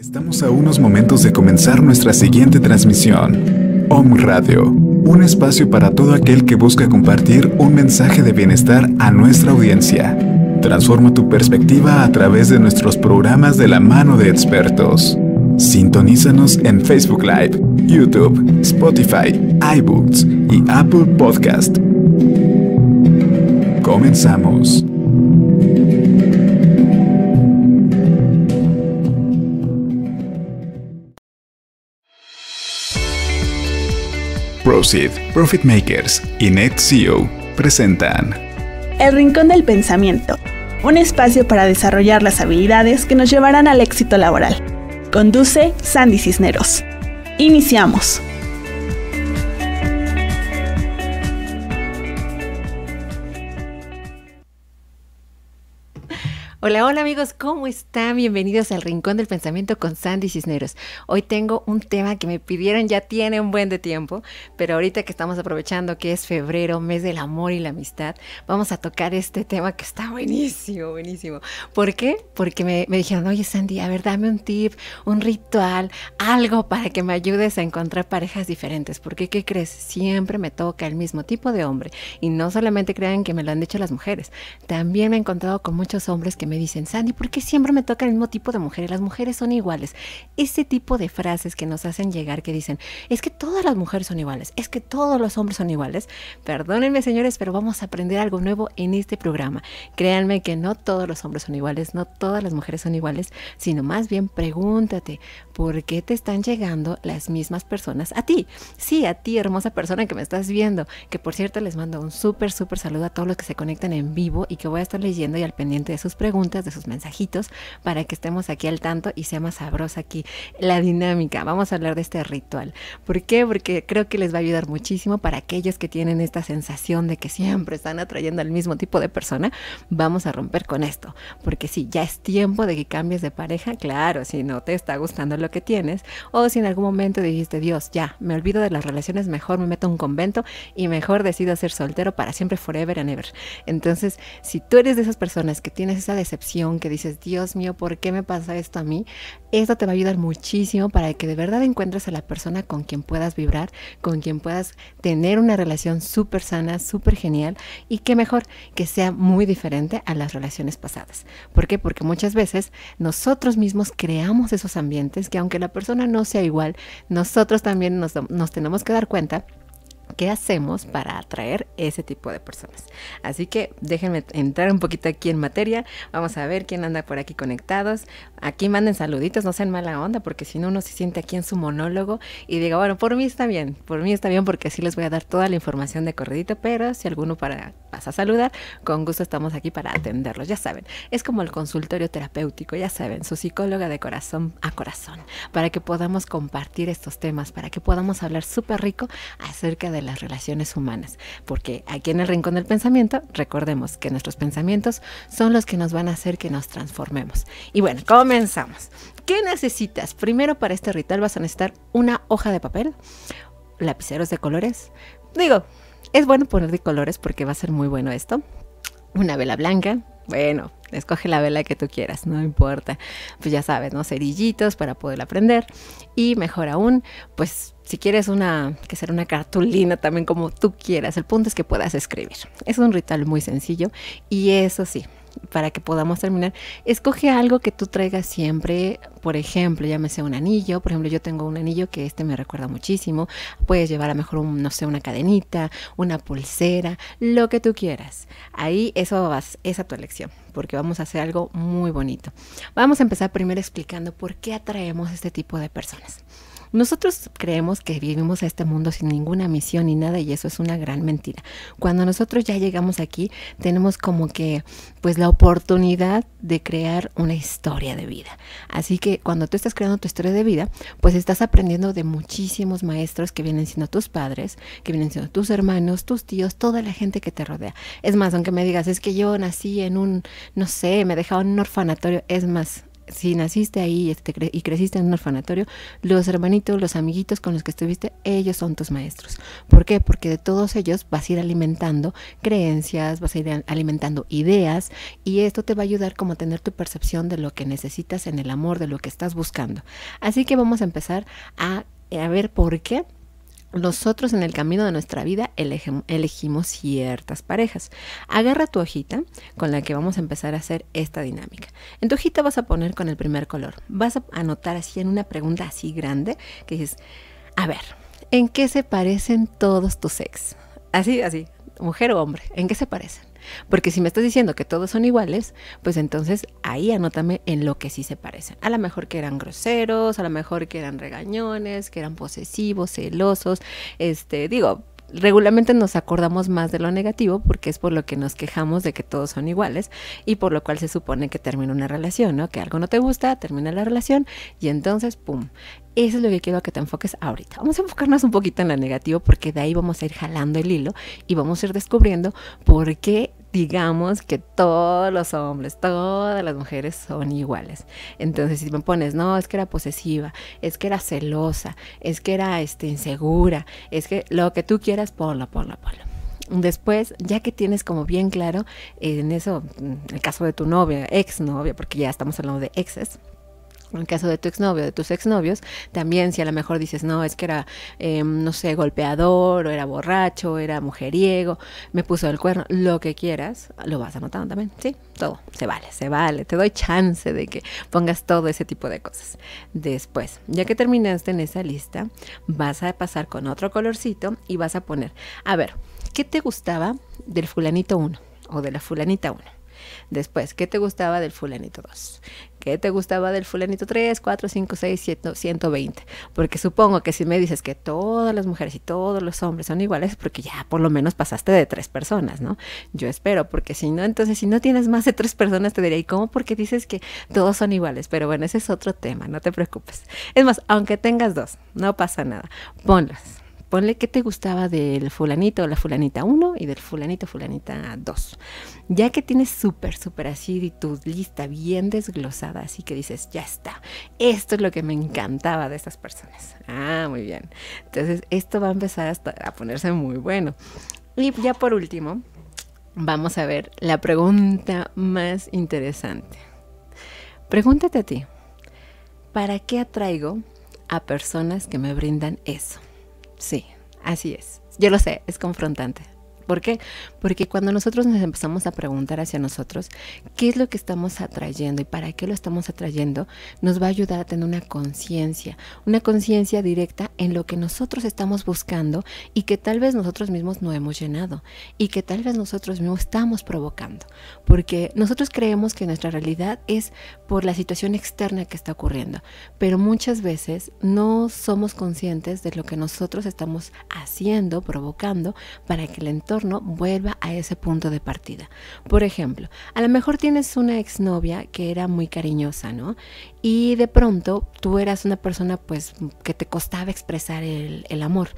Estamos a unos momentos de comenzar nuestra siguiente transmisión, Om Radio, un espacio para todo aquel que busca compartir un mensaje de bienestar a nuestra audiencia. Transforma tu perspectiva a través de nuestros programas de la mano de expertos. Sintonízanos en Facebook Live, YouTube, Spotify, iBooks y Apple Podcast. Comenzamos. Profit Makers y CEO presentan El Rincón del Pensamiento, un espacio para desarrollar las habilidades que nos llevarán al éxito laboral. Conduce Sandy Cisneros. Iniciamos. Hola, hola amigos, ¿cómo están? Bienvenidos al Rincón del Pensamiento con Sandy Cisneros. Hoy tengo un tema que me pidieron ya tiene un buen de tiempo, pero ahorita que estamos aprovechando que es febrero, mes del amor y la amistad, vamos a tocar este tema que está buenísimo, buenísimo. ¿Por qué? Porque me, me dijeron, oye Sandy, a ver, dame un tip, un ritual, algo para que me ayudes a encontrar parejas diferentes. Porque, ¿qué crees? Siempre me toca el mismo tipo de hombre. Y no solamente crean que me lo han dicho las mujeres, también me he encontrado con muchos hombres que me dicen, Sandy, ¿por qué siempre me toca el mismo tipo de mujeres? Las mujeres son iguales. Ese tipo de frases que nos hacen llegar que dicen, es que todas las mujeres son iguales, es que todos los hombres son iguales. Perdónenme, señores, pero vamos a aprender algo nuevo en este programa. Créanme que no todos los hombres son iguales, no todas las mujeres son iguales, sino más bien pregúntate, ¿por qué te están llegando las mismas personas a ti? Sí, a ti, hermosa persona que me estás viendo, que por cierto les mando un súper, súper saludo a todos los que se conectan en vivo y que voy a estar leyendo y al pendiente de sus preguntas de sus mensajitos, para que estemos aquí al tanto y sea más sabrosa aquí la dinámica. Vamos a hablar de este ritual. ¿Por qué? Porque creo que les va a ayudar muchísimo para aquellos que tienen esta sensación de que siempre están atrayendo al mismo tipo de persona. Vamos a romper con esto, porque si sí, ya es tiempo de que cambies de pareja, claro, si no te está gustando lo que tienes, o si en algún momento dijiste, Dios, ya, me olvido de las relaciones, mejor me meto a un convento y mejor decido ser soltero para siempre, forever and ever. Entonces, si tú eres de esas personas que tienes esa que dices, Dios mío, ¿por qué me pasa esto a mí? Esto te va a ayudar muchísimo para que de verdad encuentres a la persona con quien puedas vibrar, con quien puedas tener una relación súper sana, súper genial y que mejor que sea muy diferente a las relaciones pasadas. ¿Por qué? Porque muchas veces nosotros mismos creamos esos ambientes que aunque la persona no sea igual, nosotros también nos, nos tenemos que dar cuenta qué hacemos para atraer ese tipo de personas. Así que déjenme entrar un poquito aquí en materia. Vamos a ver quién anda por aquí conectados. Aquí manden saluditos, no sean mala onda, porque si no uno se siente aquí en su monólogo y diga, bueno, por mí está bien, por mí está bien, porque así les voy a dar toda la información de corredito, pero si alguno para, pasa a saludar, con gusto estamos aquí para atenderlos. Ya saben, es como el consultorio terapéutico, ya saben, su psicóloga de corazón a corazón, para que podamos compartir estos temas, para que podamos hablar súper rico acerca de la las relaciones humanas, porque aquí en el Rincón del Pensamiento, recordemos que nuestros pensamientos son los que nos van a hacer que nos transformemos. Y bueno, comenzamos. ¿Qué necesitas? Primero para este ritual vas a necesitar una hoja de papel, lapiceros de colores. Digo, es bueno poner de colores porque va a ser muy bueno esto. Una vela blanca, bueno, escoge la vela que tú quieras, no importa. Pues ya sabes, ¿no? Cerillitos para poder aprender. Y mejor aún, pues si quieres una, que sea una cartulina también como tú quieras. El punto es que puedas escribir. Es un ritual muy sencillo y eso sí, para que podamos terminar, escoge algo que tú traigas siempre, por ejemplo, llámese un anillo, por ejemplo, yo tengo un anillo que este me recuerda muchísimo, puedes llevar a lo mejor, no sé, una cadenita, una pulsera, lo que tú quieras, ahí eso vas, es tu elección porque vamos a hacer algo muy bonito. Vamos a empezar primero explicando por qué atraemos este tipo de personas. Nosotros creemos que vivimos a este mundo sin ninguna misión ni nada y eso es una gran mentira. Cuando nosotros ya llegamos aquí, tenemos como que pues la oportunidad de crear una historia de vida. Así que cuando tú estás creando tu historia de vida, pues estás aprendiendo de muchísimos maestros que vienen siendo tus padres, que vienen siendo tus hermanos, tus tíos, toda la gente que te rodea. Es más, aunque me digas, es que yo nací en un, no sé, me dejaron en un orfanatorio, es más, si naciste ahí este, y creciste en un orfanatorio, los hermanitos, los amiguitos con los que estuviste, ellos son tus maestros. ¿Por qué? Porque de todos ellos vas a ir alimentando creencias, vas a ir alimentando ideas y esto te va a ayudar como a tener tu percepción de lo que necesitas en el amor, de lo que estás buscando. Así que vamos a empezar a, a ver por qué nosotros en el camino de nuestra vida elegimos ciertas parejas. Agarra tu hojita con la que vamos a empezar a hacer esta dinámica. En tu hojita vas a poner con el primer color. Vas a anotar así en una pregunta así grande que dices, a ver, ¿en qué se parecen todos tus ex? Así, así, mujer o hombre, ¿en qué se parecen? Porque si me estás diciendo que todos son iguales, pues entonces ahí anótame en lo que sí se parecen. A lo mejor que eran groseros, a lo mejor que eran regañones, que eran posesivos, celosos, este, digo, regularmente nos acordamos más de lo negativo porque es por lo que nos quejamos de que todos son iguales y por lo cual se supone que termina una relación, ¿no? Que algo no te gusta, termina la relación y entonces, ¡pum! Eso es lo que quiero que te enfoques ahorita. Vamos a enfocarnos un poquito en lo negativo porque de ahí vamos a ir jalando el hilo y vamos a ir descubriendo por qué digamos que todos los hombres, todas las mujeres son iguales. Entonces, si me pones, no, es que era posesiva, es que era celosa, es que era este, insegura, es que lo que tú quieras, ponlo, ponlo, ponlo. Después, ya que tienes como bien claro en eso, el caso de tu novia, ex novia, porque ya estamos hablando de exes, en el caso de tu exnovio, de tus exnovios, también si a lo mejor dices, no, es que era, em, no sé, golpeador, o era borracho, era mujeriego, me puso el cuerno, lo que quieras, lo vas anotando también, ¿sí? Todo, se vale, se vale, te doy chance de que pongas todo ese tipo de cosas. Después, ya que terminaste en esa lista, vas a pasar con otro colorcito y vas a poner, a ver, ¿qué te gustaba del fulanito 1 o de la fulanita 1? Después, ¿qué te gustaba del fulanito 2? ¿Qué te gustaba del fulanito 3, 4, 5, 6, 7, 120? Porque supongo que si me dices que todas las mujeres y todos los hombres son iguales, porque ya por lo menos pasaste de tres personas, ¿no? Yo espero, porque si no, entonces si no tienes más de tres personas, te diría, ¿y cómo? Porque dices que todos son iguales. Pero bueno, ese es otro tema, no te preocupes. Es más, aunque tengas dos, no pasa nada. Ponlas Ponle qué te gustaba del fulanito o la fulanita 1 y del fulanito fulanita 2. Ya que tienes súper, súper así tu lista bien desglosada, así que dices, ya está, esto es lo que me encantaba de estas personas. Ah, muy bien. Entonces, esto va a empezar a ponerse muy bueno. Y ya por último, vamos a ver la pregunta más interesante. Pregúntate a ti, ¿para qué atraigo a personas que me brindan eso? Sí, así es. Yo lo sé, es confrontante. ¿Por qué? Porque cuando nosotros nos empezamos a preguntar hacia nosotros qué es lo que estamos atrayendo y para qué lo estamos atrayendo, nos va a ayudar a tener una conciencia, una conciencia directa en lo que nosotros estamos buscando y que tal vez nosotros mismos no hemos llenado y que tal vez nosotros mismos estamos provocando. Porque nosotros creemos que nuestra realidad es por la situación externa que está ocurriendo, pero muchas veces no somos conscientes de lo que nosotros estamos haciendo, provocando, para que el entorno vuelva a ese punto de partida. Por ejemplo, a lo mejor tienes una exnovia que era muy cariñosa, ¿no? y de pronto tú eras una persona pues que te costaba expresar el, amor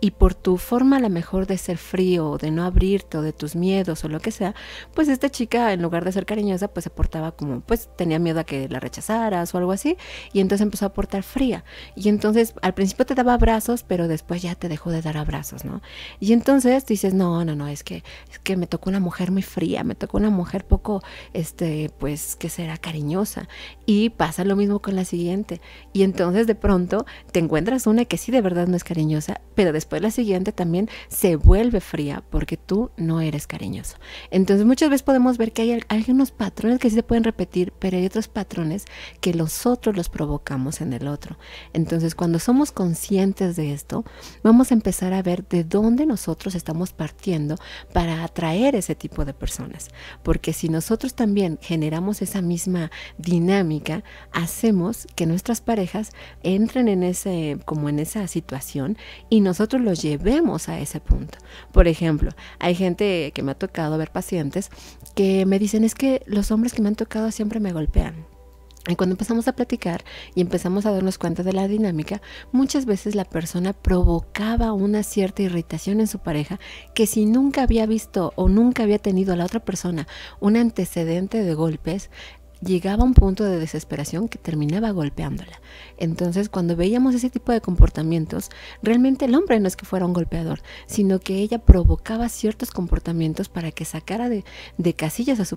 y por tu forma a lo mejor de ser frío de no abrirte o de tus miedos o lo que sea, pues esta chica en lugar de ser cariñosa pues se portaba como pues tenía miedo a que la rechazaras o algo así y entonces empezó a portar fría y entonces al principio te daba abrazos pero después ya te dejó de dar abrazos, ¿no? Y entonces dices, no, no, no, es que, es que me tocó una mujer muy fría, me tocó una mujer poco, este, pues que será cariñosa y pasa lo mismo con la siguiente. Y entonces de pronto te encuentras una que sí de verdad no es cariñosa, pero después la siguiente también se vuelve fría porque tú no eres cariñoso. Entonces muchas veces podemos ver que hay, algunos patrones que sí se pueden repetir, pero hay otros patrones que los otros los provocamos en el otro. Entonces cuando somos conscientes de esto, vamos a empezar a ver de dónde nosotros estamos partiendo para atraer ese tipo de personas. Porque si nosotros también generamos esa misma dinámica, hacemos que nuestras parejas entren en ese, como en esa situación y nosotros los llevemos a ese punto. Por ejemplo, hay gente que me ha tocado ver pacientes que me dicen es que los hombres que me han tocado siempre me golpean. Y cuando empezamos a platicar y empezamos a darnos cuenta de la dinámica, muchas veces la persona provocaba una cierta irritación en su pareja que si nunca había visto o nunca había tenido a la otra persona un antecedente de golpes, llegaba a un punto de desesperación que terminaba golpeándola. Entonces, cuando veíamos ese tipo de comportamientos, realmente el hombre no es que fuera un golpeador, sino que ella provocaba ciertos comportamientos para que sacara de, casillas a su,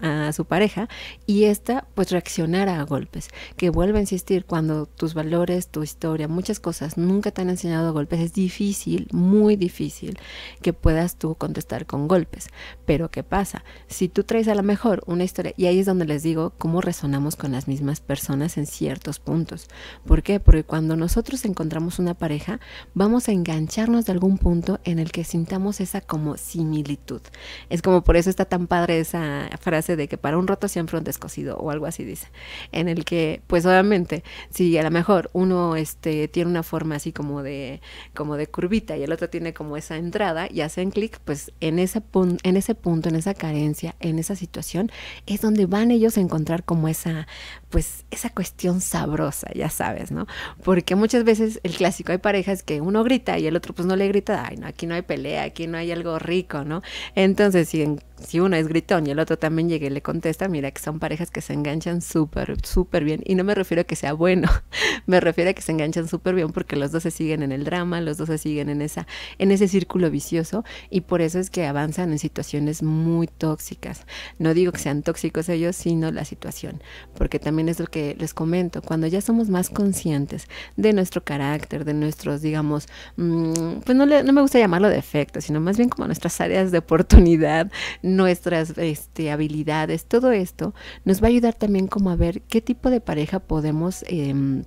a, a su pareja y ésta pues reaccionara a golpes. Que vuelve a insistir, cuando tus valores, tu historia, muchas cosas nunca te han enseñado a golpes, es difícil, muy difícil que puedas tú contestar con golpes. Pero ¿qué pasa? Si tú traes a lo mejor una historia, y ahí es donde les digo cómo resonamos con las mismas personas en ciertos puntos. ¿Por qué? Porque cuando nosotros encontramos una pareja, vamos a engancharnos de algún punto en el que sintamos esa como similitud. Es como por eso está tan padre esa frase de que para un roto siempre un descosido o algo así dice, en el que pues obviamente si a lo mejor uno este tiene una forma así como de como de curvita y el otro tiene como esa entrada y hacen clic, pues en ese en ese punto, en esa carencia, en esa situación es donde va ellos encontrar como esa, pues, esa cuestión sabrosa, ya sabes, ¿no? Porque muchas veces el clásico, hay parejas que uno grita y el otro pues no le grita, ay, no, aquí no hay pelea, aquí no hay algo rico, ¿no? Entonces, si en si uno es gritón y el otro también llega y le contesta, mira que son parejas que se enganchan súper, súper bien. Y no me refiero a que sea bueno, me refiero a que se enganchan súper bien porque los dos se siguen en el drama, los dos se siguen en, esa, en ese círculo vicioso y por eso es que avanzan en situaciones muy tóxicas. No digo que sean tóxicos ellos, sino la situación, porque también es lo que les comento, cuando ya somos más conscientes de nuestro carácter, de nuestros, digamos, mm, pues no, le, no me gusta llamarlo defectos, sino más bien como nuestras áreas de oportunidad, nuestras este, habilidades, todo esto nos va a ayudar también como a ver qué tipo de pareja podemos... Em,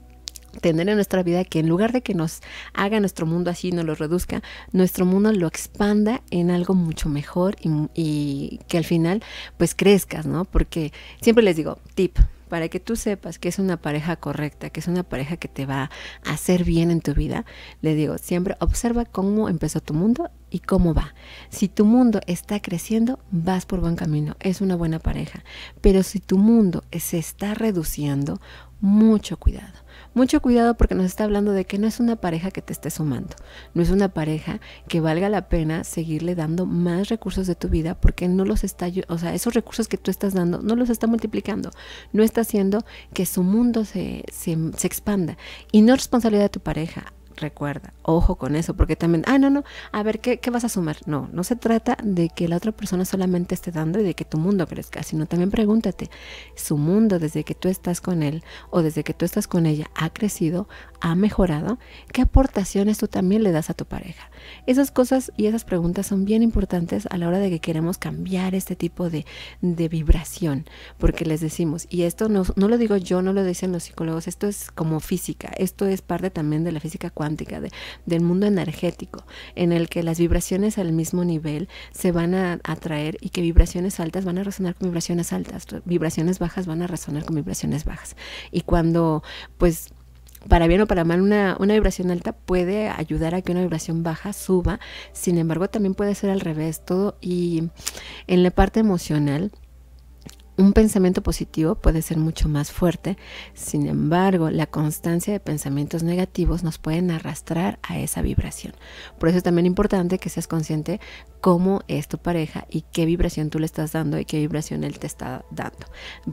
tener en nuestra vida que en lugar de que nos haga nuestro mundo así, nos lo reduzca, nuestro mundo lo expanda en algo mucho mejor y, y que al final pues crezcas, ¿no? Porque siempre les digo, tip, para que tú sepas que es una pareja correcta, que es una pareja que te va a hacer bien en tu vida, le digo, siempre observa cómo empezó tu mundo y cómo va. Si tu mundo está creciendo, vas por buen camino, es una buena pareja. Pero si tu mundo se está reduciendo, mucho cuidado. Mucho cuidado porque nos está hablando de que no es una pareja que te esté sumando, no es una pareja que valga la pena seguirle dando más recursos de tu vida porque no los está, o sea, esos recursos que tú estás dando no los está multiplicando, no está haciendo que su mundo se, se expanda. Y no es responsabilidad de tu pareja, Recuerda, ojo con eso, porque también, ah, no, no, a ver, ¿qué, ¿qué, vas a sumar? No, no se trata de que la otra persona solamente esté dando y de que tu mundo crezca, sino también pregúntate, ¿su mundo desde que tú estás con él o desde que tú estás con ella ha crecido, ha mejorado? ¿Qué aportaciones tú también le das a tu pareja? Esas cosas y esas preguntas son bien importantes a la hora de que queremos cambiar este tipo de, vibración, porque les decimos, y esto no, no lo digo yo, no lo dicen los psicólogos, esto es como física, esto es parte también de la física cuántica del mundo energético, en el que las vibraciones al mismo nivel se van a atraer y que vibraciones altas van a resonar con vibraciones altas, vibraciones bajas van a resonar con vibraciones bajas. Y cuando, pues, para bien o para mal, una, una, vibración alta puede ayudar a que una vibración baja suba, sin embargo también puede ser al revés, todo y en la parte emocional un pensamiento positivo puede ser mucho más fuerte, sin embargo, la constancia de pensamientos negativos nos pueden arrastrar a esa vibración. Por eso es también importante que seas consciente cómo es tu pareja y qué vibración tú le estás dando y qué vibración él te está dando.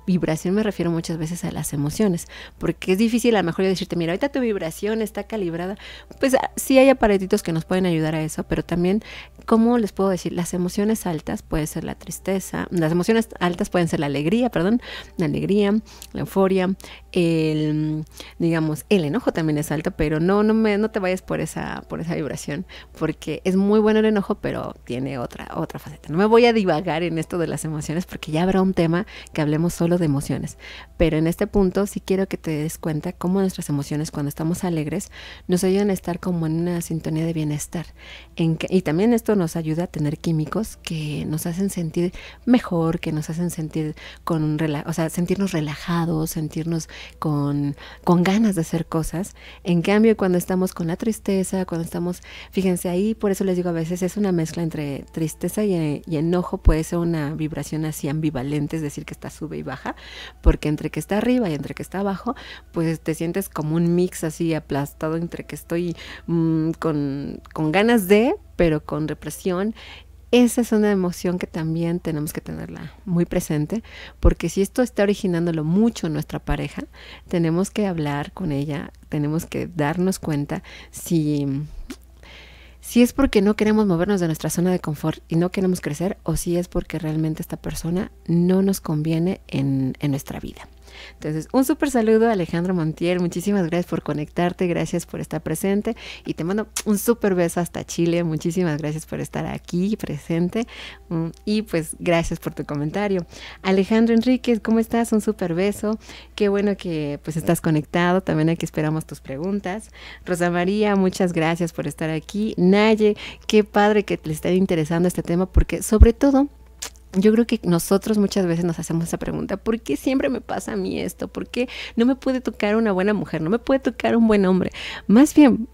Vibración me refiero muchas veces a las emociones, porque es difícil a lo mejor yo decirte, mira, ahorita tu vibración está calibrada. Pues ah, sí hay aparatitos que nos pueden ayudar a eso, pero también, ¿cómo les puedo decir? Las emociones altas puede ser la tristeza, las emociones altas pueden ser la alegría alegría, perdón, la alegría, la euforia, el, digamos, el enojo también es alto, pero no, no, me, no te vayas por esa, por esa vibración, porque es muy bueno el enojo, pero tiene otra, otra faceta. No me voy a divagar en esto de las emociones, porque ya habrá un tema que hablemos solo de emociones, pero en este punto sí quiero que te des cuenta cómo nuestras emociones cuando estamos alegres nos ayudan a estar como en una sintonía de bienestar. y también esto nos ayuda a tener químicos que nos hacen sentir mejor, que nos hacen sentir con, o sea, sentirnos relajados, sentirnos con, con ganas de hacer cosas. En cambio, cuando estamos con la tristeza, cuando estamos, fíjense ahí, por eso les digo a veces es una mezcla entre tristeza y, enojo, puede ser una vibración así ambivalente, es decir, que está sube y baja, porque entre que está arriba y entre que está abajo, pues te sientes como un mix así aplastado entre que estoy mm, con, con ganas de, pero con represión esa es una emoción que también tenemos que tenerla muy presente, porque si esto está originándolo mucho en nuestra pareja, tenemos que hablar con ella, tenemos que darnos cuenta si, si es porque no queremos movernos de nuestra zona de confort y no queremos crecer, o si es porque realmente esta persona no nos conviene en nuestra vida. Entonces, un súper saludo a Alejandro Montiel, muchísimas gracias por conectarte, gracias por estar presente y te mando un súper beso hasta Chile, muchísimas gracias por estar aquí presente mm, y pues gracias por tu comentario. Alejandro Enríquez, ¿cómo estás? Un súper beso, qué bueno que pues estás conectado, también aquí esperamos tus preguntas. Rosa María, muchas gracias por estar aquí. Naye, qué padre que te esté interesando este tema porque sobre todo yo creo que nosotros muchas veces nos hacemos esa pregunta, ¿por qué siempre me pasa a mí esto? ¿Por qué no me puede tocar una buena mujer? ¿No me puede tocar un buen hombre? Más bien,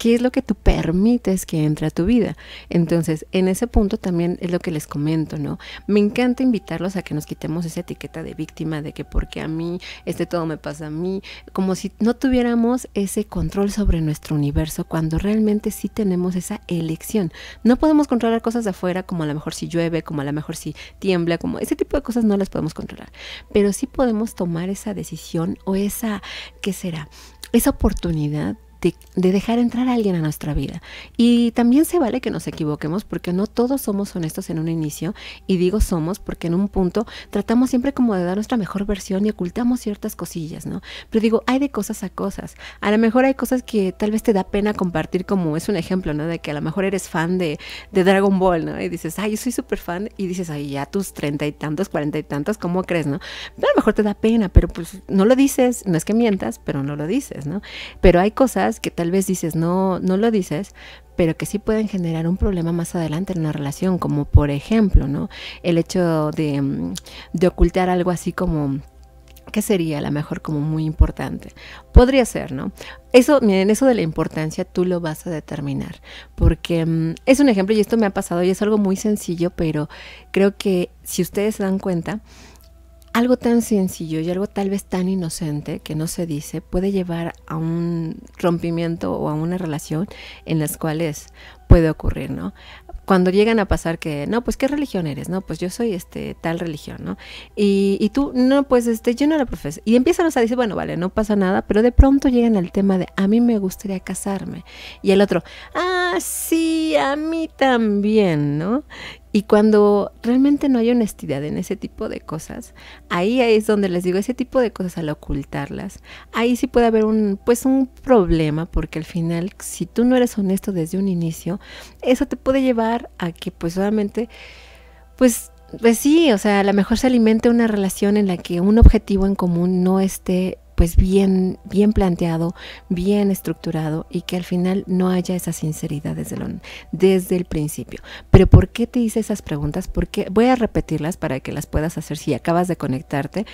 ¿Qué es lo que tú permites que entre a tu vida? Entonces, en ese punto también es lo que les comento, ¿no? Me encanta invitarlos a que nos quitemos esa etiqueta de víctima, de que porque a mí, este todo me pasa a mí, como si no tuviéramos ese control sobre nuestro universo cuando realmente sí tenemos esa elección. No podemos controlar cosas de afuera, como a lo mejor si llueve, como a lo mejor si tiembla, como ese tipo de cosas no las podemos controlar, pero sí podemos tomar esa decisión o esa, ¿qué será? Esa oportunidad de, dejar entrar a alguien a nuestra vida. Y también se vale que nos equivoquemos porque no todos somos honestos en un inicio. Y digo somos porque en un punto tratamos siempre como de dar nuestra mejor versión y ocultamos ciertas cosillas, ¿no? Pero digo, hay de cosas a cosas. A lo mejor hay cosas que tal vez te da pena compartir como es un ejemplo, ¿no? De que a lo mejor eres fan de, Dragon Ball, ¿no? Y dices, ay, yo soy súper fan. Y dices, ay, ya tus treinta y tantos, cuarenta y tantos, ¿cómo crees, no? Pero a lo mejor te da pena, pero pues no lo dices, no es que mientas, pero no lo dices, ¿no? Pero hay cosas que tal vez dices no, no lo dices, pero que sí pueden generar un problema más adelante en una relación, como por ejemplo, ¿no? El hecho mm, de, ocultar algo así como ¿qué sería a lo mejor como muy importante. Podría ser, ¿no? Eso, miren, eso de la importancia tú lo vas a determinar, porque mm, es un ejemplo y esto me ha pasado y es algo muy sencillo, pero creo que si ustedes se dan cuenta, algo tan sencillo y algo tal vez tan inocente que no se dice puede llevar a un rompimiento o a una relación en las cuales puede ocurrir, ¿no? Cuando llegan a pasar que, no, pues qué religión eres, no, pues yo soy este tal religión, ¿no? Y, y tú, no, pues este, yo no la profeso. Y empiezan a decir, bueno, vale, no pasa nada, pero de pronto llegan al tema de a mí me gustaría casarme. Y el otro, ah, sí, a mí también, ¿no? Y cuando realmente no hay honestidad en ese tipo de cosas, ahí es donde les digo, ese tipo de cosas al ocultarlas, ahí sí puede haber un pues un problema porque al final si tú no eres honesto desde un inicio, eso te puede llevar a que pues solamente pues pues sí, o sea, a lo mejor se alimenta una relación en la que un objetivo en común no esté pues bien, bien planteado, bien estructurado y que al final no haya esa sinceridad desde, desde el principio. Pero ¿por qué te hice esas preguntas? Porque voy a repetirlas para que las puedas hacer si acabas de conectarte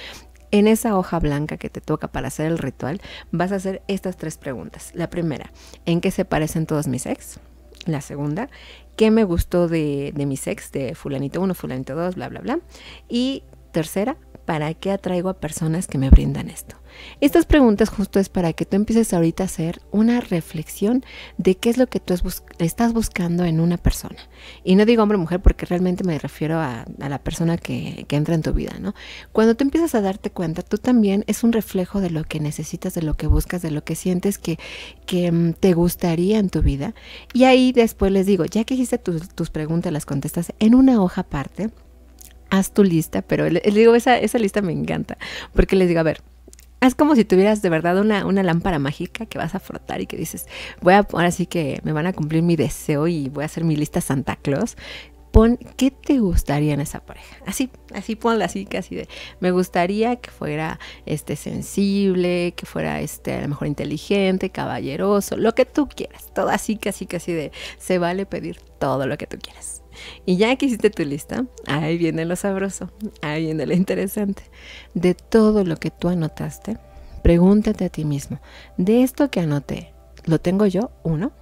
en esa hoja blanca que te toca para hacer el ritual, vas a hacer estas tres preguntas. La primera, ¿en qué se parecen todos mis ex? La segunda, ¿qué me gustó de, mi mis ex, de fulanito 1, fulanito 2, bla, bla, bla? Y tercera, ¿para qué atraigo a personas que me brindan esto? Estas preguntas justo es para que tú empieces ahorita a hacer una reflexión de qué es lo que tú estás buscando en una persona. Y no digo hombre o mujer porque realmente me refiero a, la persona que, entra en tu vida, ¿no? Cuando tú empiezas a darte cuenta, tú también es un reflejo de lo que necesitas, de lo que buscas, de lo que sientes que, mm, te gustaría en tu vida. Y ahí después les digo, ya que hiciste tus, preguntas, las contestas en una hoja aparte, haz tu lista, pero les digo, esa, esa lista me encanta, porque les digo, a ver, es como si tuvieras de verdad una, lámpara mágica que vas a frotar y que dices, voy a, ahora sí que me van a cumplir mi deseo y voy a hacer mi lista Santa Claus. Pon qué te gustaría en esa pareja. Así, así ponla así, casi de me gustaría que fuera este sensible, que fuera este a lo mejor inteligente, caballeroso, lo que tú quieras. Todo así, casi, casi de se vale pedir todo lo que tú quieras. Y ya que hiciste tu lista, ahí viene lo sabroso, ahí viene lo interesante. De todo lo que tú anotaste, pregúntate a ti mismo, de esto que anoté, ¿lo tengo yo? Uno.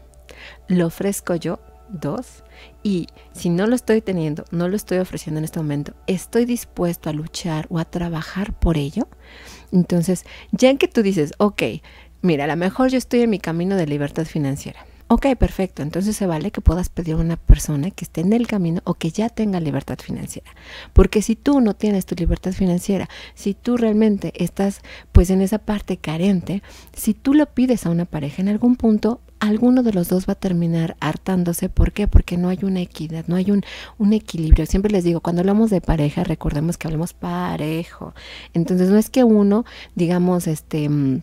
¿Lo ofrezco yo? Dos. Y si no lo estoy teniendo, no lo estoy ofreciendo en este momento, ¿estoy dispuesto a luchar o a trabajar por ello? Entonces, ya que tú dices, ok, mira, a lo mejor yo estoy en mi camino de libertad financiera Ok, perfecto. Entonces se vale que puedas pedir a una persona que esté en el camino o que ya tenga libertad financiera. Porque si tú no tienes tu libertad financiera, si tú realmente estás pues en esa parte carente, si tú lo pides a una pareja en algún punto, alguno de los dos va a terminar hartándose. ¿Por qué? Porque no hay una equidad, no hay un, un equilibrio. Siempre les digo, cuando hablamos de pareja, recordemos que hablamos parejo. Entonces no es que uno, digamos, este mm,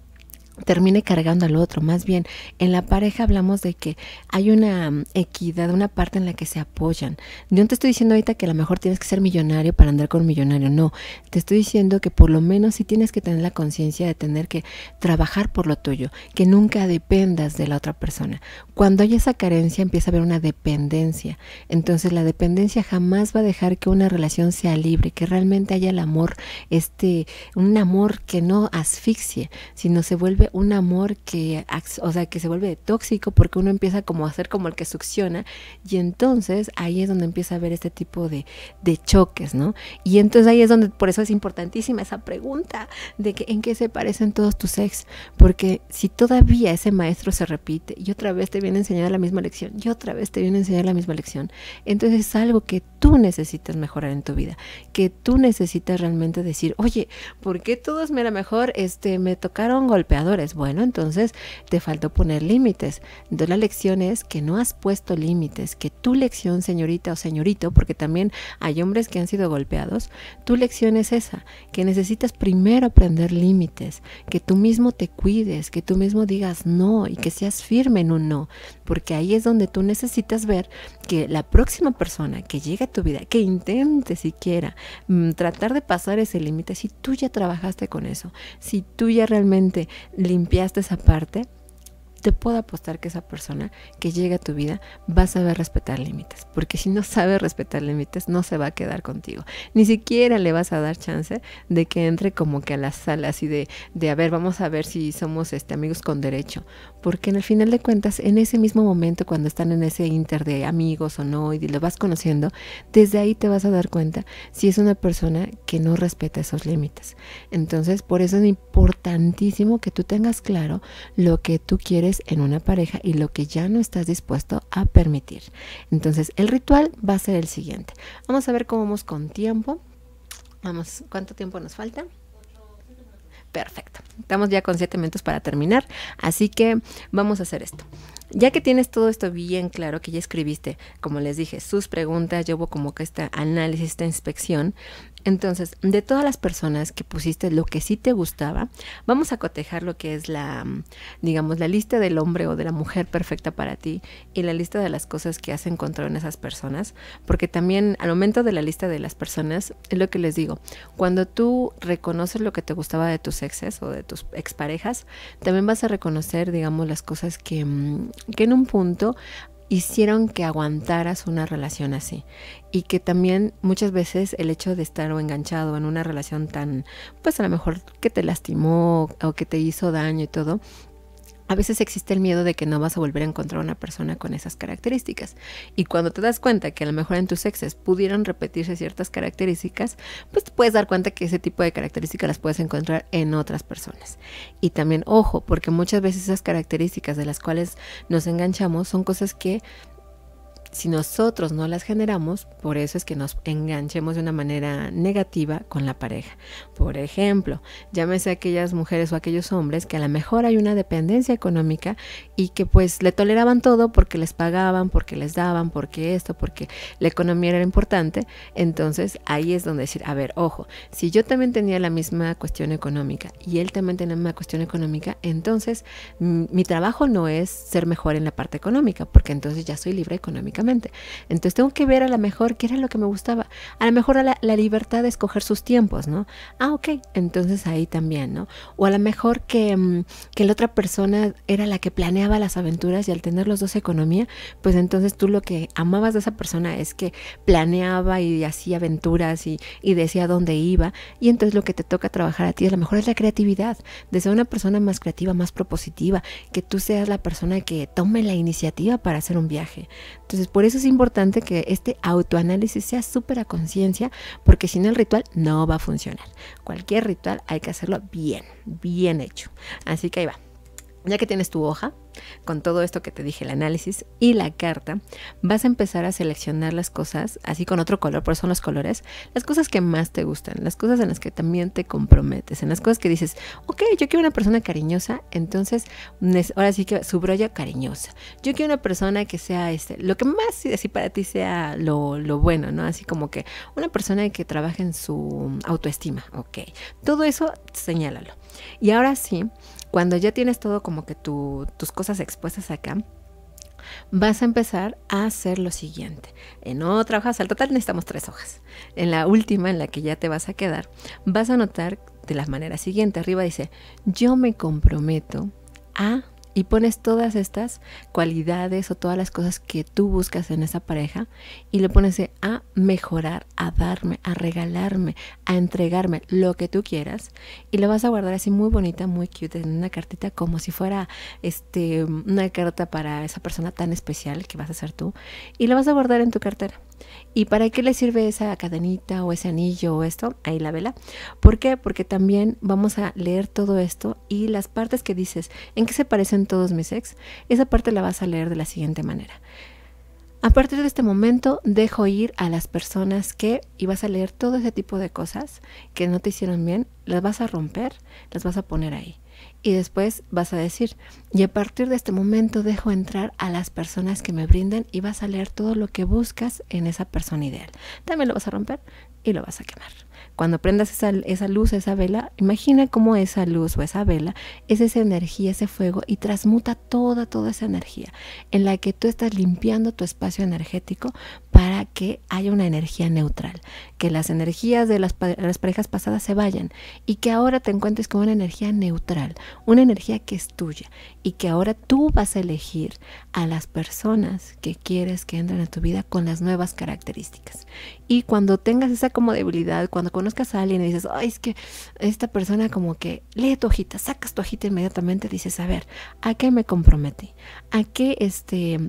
termine cargando al otro. Más bien, en la pareja hablamos de que hay una mm, equidad, una parte en la que se apoyan. Yo no te estoy diciendo ahorita que a lo mejor tienes que ser millonario para andar con millonario, no. Te estoy diciendo que por lo menos sí tienes que tener la conciencia de tener que trabajar por lo tuyo, que nunca dependas de la otra persona. Cuando hay esa carencia empieza a haber una dependencia. Entonces la dependencia jamás va a dejar que una relación sea libre, que realmente haya el amor, este, un amor que no asfixie, sino se vuelve un amor que, o sea, que se vuelve tóxico porque uno empieza como a hacer como el que succiona y entonces ahí es donde empieza a haber este tipo de, choques, ¿no? Y entonces ahí es donde, por eso es importantísima esa pregunta de que en qué se parecen todos tus ex, porque si todavía ese maestro se repite y otra vez te viene a enseñar la misma lección y otra vez te viene a enseñar la misma lección, entonces es algo que tú necesitas mejorar en tu vida, que tú necesitas realmente decir, oye, ¿por qué todos me la mejor este, me tocaron golpeador? Bueno, entonces te faltó poner límites. Entonces la lección es que no has puesto límites, que tu lección, señorita o señorito, porque también hay hombres que han sido golpeados, tu lección es esa, que necesitas primero aprender límites, que tú mismo te cuides, que tú mismo digas no y que seas firme en un no, porque ahí es donde tú necesitas ver que la próxima persona que llegue a tu vida, que intente siquiera mm, tratar de pasar ese límite, si tú ya trabajaste con eso, si tú ya realmente limpiaste esa parte te puedo apostar que esa persona que llega a tu vida va a saber respetar límites, porque si no sabe respetar límites no se va a quedar contigo. Ni siquiera le vas a dar chance de que entre como que a las salas y de, de a ver, vamos a ver si somos este, amigos con derecho, porque en el final de cuentas, en ese mismo momento cuando están en ese inter de amigos o no y lo vas conociendo, desde ahí te vas a dar cuenta si es una persona que no respeta esos límites. Entonces, por eso es importantísimo que tú tengas claro lo que tú quieres en una pareja y lo que ya no estás dispuesto a permitir. Entonces, el ritual va a ser el siguiente. Vamos a ver cómo vamos con tiempo. Vamos, ¿cuánto tiempo nos falta? Perfecto. Estamos ya con siete minutos para terminar. Así que vamos a hacer esto. Ya que tienes todo esto bien claro, que ya escribiste, como les dije, sus preguntas, yo llevo como que este análisis, esta inspección, entonces, de todas las personas que pusiste lo que sí te gustaba, vamos a cotejar lo que es la, mm, digamos, la lista del hombre o de la mujer perfecta para ti y la lista de las cosas que has encontrado en esas personas, porque también al momento de la lista de las personas, es lo que les digo, cuando tú reconoces lo que te gustaba de tus exes o de tus exparejas, también vas a reconocer, digamos, las cosas que, mm, que en un punto hicieron que aguantaras una relación así. Y que también muchas veces el hecho de estar o enganchado en una relación tan, pues a lo mejor que te lastimó o que te hizo daño y todo, a veces existe el miedo de que no vas a volver a encontrar una persona con esas características. Y cuando te das cuenta que a lo mejor en tus exes pudieron repetirse ciertas características, pues te puedes dar cuenta que ese tipo de características las puedes encontrar en otras personas. Y también, ojo, porque muchas veces esas características de las cuales nos enganchamos son cosas que si nosotros no las generamos, por eso es que nos enganchemos de una manera negativa con la pareja. Por ejemplo, llámese a aquellas mujeres o aquellos hombres que a lo mejor hay una dependencia económica y que pues le toleraban todo porque les pagaban, porque les daban, porque esto, porque la economía era importante. Entonces ahí es donde decir, a ver, ojo, si yo también tenía la misma cuestión económica y él también tenía la misma cuestión económica, entonces mi trabajo no es ser mejor en la parte económica, porque entonces ya soy libre económica entonces tengo que ver a lo mejor qué era lo que me gustaba. A lo mejor la, libertad de escoger sus tiempos, ¿no? Ah, ok, entonces ahí también, ¿no? O a lo mejor mm, que, la otra persona era la que planeaba las aventuras y al tener los dos economía, pues entonces tú lo que amabas de esa persona es que planeaba y hacía aventuras y, y decía dónde iba. Y entonces lo que te toca trabajar a ti a lo mejor es la creatividad, de ser una persona más creativa, más propositiva, que tú seas la persona que tome la iniciativa para hacer un viaje. Entonces, por eso es importante que este autoanálisis sea súper a conciencia, porque si el ritual no va a funcionar. Cualquier ritual hay que hacerlo bien, bien hecho. Así que ahí va. Ya que tienes tu hoja, con todo esto que te dije, el análisis y la carta, vas a empezar a seleccionar las cosas, así con otro color, por eso son los colores, las cosas que más te gustan, las cosas en las que también te comprometes, en las cosas que dices, ok, yo quiero una persona cariñosa, entonces ahora sí que subraya cariñosa. Yo quiero una persona que sea este, lo que más así para ti sea lo, lo bueno, ¿no? Así como que una persona que trabaje en su autoestima, ok. Todo eso, señálalo. Y ahora sí, cuando ya tienes todo como que tus cosas expuestas acá, vas a empezar a hacer lo siguiente. En otra hoja, al total necesitamos tres hojas. En la última, en la que ya te vas a quedar, vas a notar de la manera siguiente. Arriba dice, yo me comprometo a y pones todas estas cualidades o todas las cosas que tú buscas en esa pareja y le pones a mejorar, a darme, a regalarme, a entregarme lo que tú quieras y lo vas a guardar así muy bonita, muy cute en una cartita como si fuera este una carta para esa persona tan especial que vas a ser tú y lo vas a guardar en tu cartera. ¿Y para qué le sirve esa cadenita o ese anillo o esto? Ahí la vela. ¿Por qué? Porque también vamos a leer todo esto y las partes que dices, ¿en qué se parecen todos mis ex, esa parte la vas a leer de la siguiente manera. A partir de este momento dejo ir a las personas que, y vas a leer todo ese tipo de cosas que no te hicieron bien, las vas a romper, las vas a poner ahí. Y después vas a decir, y a partir de este momento dejo entrar a las personas que me brinden y vas a leer todo lo que buscas en esa persona ideal. También lo vas a romper y lo vas a quemar. Cuando prendas esa, esa luz, esa vela, imagina cómo esa luz o esa vela es esa energía, ese fuego y transmuta toda, toda esa energía en la que tú estás limpiando tu espacio energético para que haya una energía neutral, que las energías de las, parejas pasadas se vayan y que ahora te encuentres con una energía neutral, una energía que es tuya y que ahora tú vas a elegir a las personas que quieres que entren a tu vida con las nuevas características. Y cuando tengas esa como debilidad, cuando conozcas a alguien y dices, ay, es que esta persona como que lee tu hojita, sacas tu hojita inmediatamente, dices, a ver, ¿a qué me compromete? ¿A qué este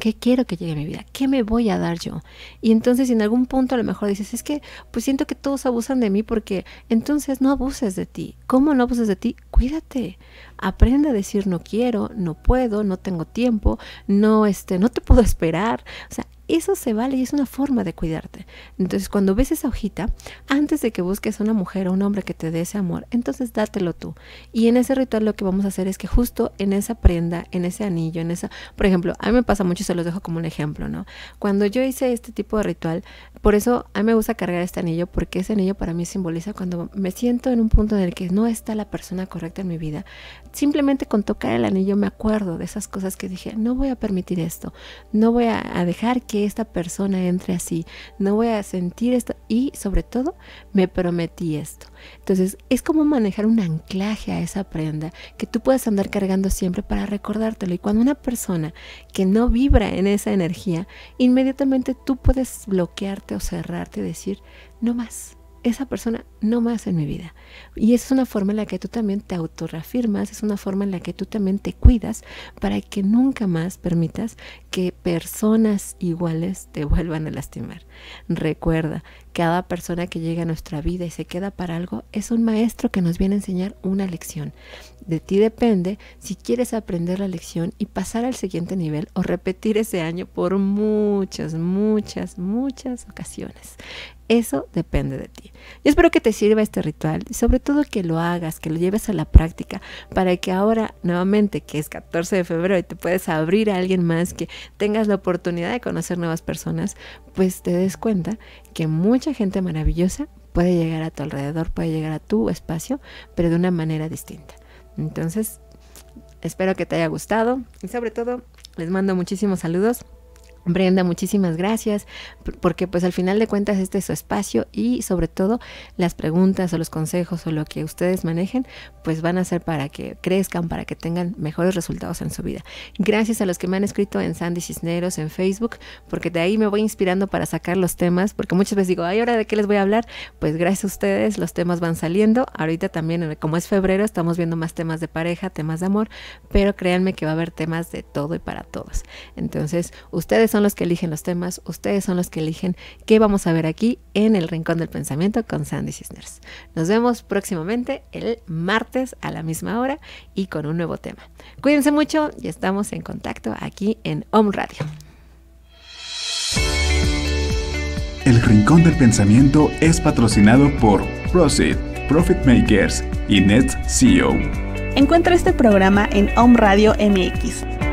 ¿Qué quiero que llegue a mi vida? ¿Qué me voy a dar yo? Y entonces, en algún punto a lo mejor dices, es que pues siento que todos abusan de mí porque entonces no abuses de ti. ¿Cómo no abuses de ti? Cuídate. Aprende a decir no quiero, no puedo, no tengo tiempo, no este, no te puedo esperar. O sea, eso se vale y es una forma de cuidarte. Entonces, cuando ves esa hojita, antes de que busques a una mujer o un hombre que te dé ese amor, entonces dátelo tú. Y en ese ritual lo que vamos a hacer es que justo en esa prenda, en ese anillo, en esa, por ejemplo, a mí me pasa mucho y se los dejo como un ejemplo, ¿no? Cuando yo hice este tipo de ritual, por eso a mí me gusta cargar este anillo porque ese anillo para mí simboliza cuando me siento en un punto en el que no está la persona correcta en mi vida. Simplemente con tocar el anillo me acuerdo de esas cosas que dije, no voy a permitir esto, no voy a, a dejar que que esta persona entre así, no voy a sentir esto y sobre todo me prometí esto. Entonces es como manejar un anclaje a esa prenda que tú puedes andar cargando siempre para recordártelo y cuando una persona que no vibra en esa energía, inmediatamente tú puedes bloquearte o cerrarte y decir, no más esa persona no más en mi vida. Y es una forma en la que tú también te autorreafirmas, es una forma en la que tú también te cuidas para que nunca más permitas que personas iguales te vuelvan a lastimar. Recuerda, cada persona que llega a nuestra vida y se queda para algo es un maestro que nos viene a enseñar una lección. De ti depende si quieres aprender la lección y pasar al siguiente nivel o repetir ese año por muchas, muchas, muchas ocasiones. Eso depende de ti. Yo espero que te sirva este ritual y sobre todo que lo hagas, que lo lleves a la práctica para que ahora nuevamente que es 14 de febrero y te puedes abrir a alguien más, que tengas la oportunidad de conocer nuevas personas, pues te des cuenta que mucha gente maravillosa puede llegar a tu alrededor, puede llegar a tu espacio, pero de una manera distinta. Entonces, espero que te haya gustado y sobre todo les mando muchísimos saludos Brenda, muchísimas gracias, porque pues al final de cuentas este es su espacio y sobre todo las preguntas o los consejos o lo que ustedes manejen, pues van a ser para que crezcan, para que tengan mejores resultados en su vida. Gracias a los que me han escrito en Sandy Cisneros, en Facebook, porque de ahí me voy inspirando para sacar los temas, porque muchas veces digo, ay, ahora de qué les voy a hablar, pues gracias a ustedes los temas van saliendo. Ahorita también, como es febrero, estamos viendo más temas de pareja, temas de amor, pero créanme que va a haber temas de todo y para todos. Entonces, ustedes son los que eligen los temas, ustedes son los que eligen qué vamos a ver aquí en el Rincón del Pensamiento con Sandy Cisners. Nos vemos próximamente el martes a la misma hora y con un nuevo tema. Cuídense mucho y estamos en contacto aquí en Home Radio. El Rincón del Pensamiento es patrocinado por Proceed, Profit Makers y CEO Encuentra este programa en Home Radio MX.